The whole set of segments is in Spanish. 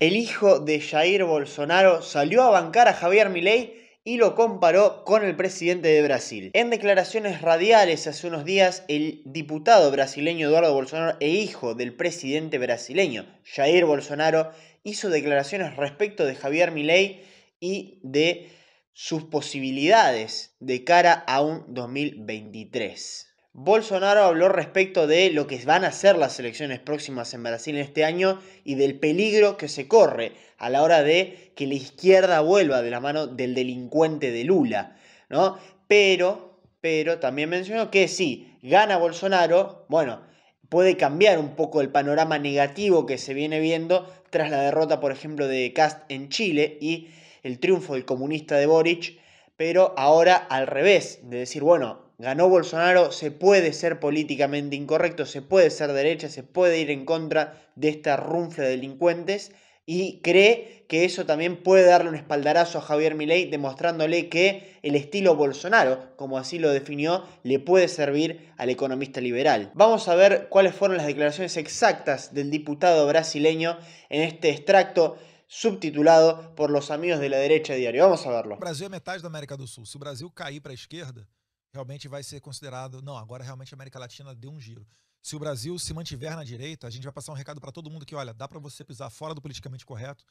El hijo de Jair Bolsonaro salió a bancar a Javier Milei y lo comparó con el presidente de Brasil. En declaraciones radiales hace unos días, el diputado brasileño Eduardo Bolsonaro e hijo del presidente brasileño Jair Bolsonaro hizo declaraciones respecto de Javier Milei y de sus posibilidades de cara a un 2023. Bolsonaro habló respecto de lo que van a ser las elecciones próximas en Brasil este año y del peligro que se corre a la hora de que la izquierda vuelva de la mano del delincuente de Lula, ¿no? Pero, pero también mencionó que si gana Bolsonaro, bueno, puede cambiar un poco el panorama negativo que se viene viendo tras la derrota, por ejemplo, de Cast en Chile y el triunfo del comunista de Boric, pero ahora al revés, de decir, bueno, ganó Bolsonaro, se puede ser políticamente incorrecto, se puede ser derecha, se puede ir en contra de esta runfla de delincuentes y cree que eso también puede darle un espaldarazo a Javier Milei demostrándole que el estilo Bolsonaro, como así lo definió, le puede servir al economista liberal. Vamos a ver cuáles fueron las declaraciones exactas del diputado brasileño en este extracto subtitulado por los amigos de la derecha diario. Vamos a verlo. Brasil es mitad de América del Sur. Si Brasil cair para la izquierda, realmente vai ser considerado, não, agora realmente a América Latina deu um giro. Se o Brasil se mantiver na direita, a gente vai passar um recado para todo mundo que, olha, dá para você pisar fora do politicamente correto,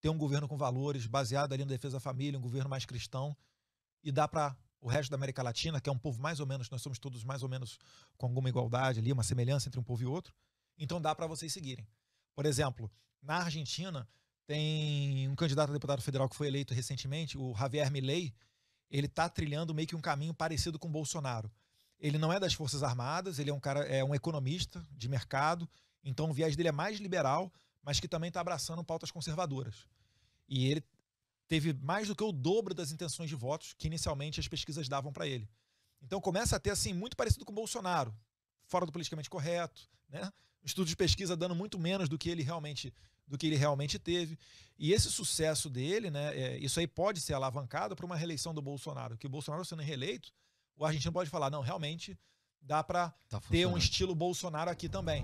ter um governo com valores, baseado ali na defesa da família, um governo mais cristão, e dá para o resto da América Latina, que é um povo mais ou menos, nós somos todos mais ou menos com alguma igualdade ali, uma semelhança entre um povo e outro, então dá para vocês seguirem. Por exemplo, na Argentina tem um candidato a deputado federal que foi eleito recentemente, o Javier Milei, ele está trilhando meio que um caminho parecido com o Bolsonaro. Ele não é das Forças Armadas, ele é um cara, é um economista de mercado, então o viés dele é mais liberal, mas que também está abraçando pautas conservadoras. E ele teve mais do que o dobro das intenções de votos que inicialmente as pesquisas davam para ele. Então começa a ter assim muito parecido com o Bolsonaro, fora do politicamente correto, né? Um estudo de pesquisa dando muito menos do que ele realmente do que ele realmente teve. E esse sucesso dele, né, é, isso aí pode ser alavancado para uma reeleição do Bolsonaro. Que o Bolsonaro sendo reeleito, o argentino pode falar, não, realmente dá para tá ter um estilo Bolsonaro aqui também.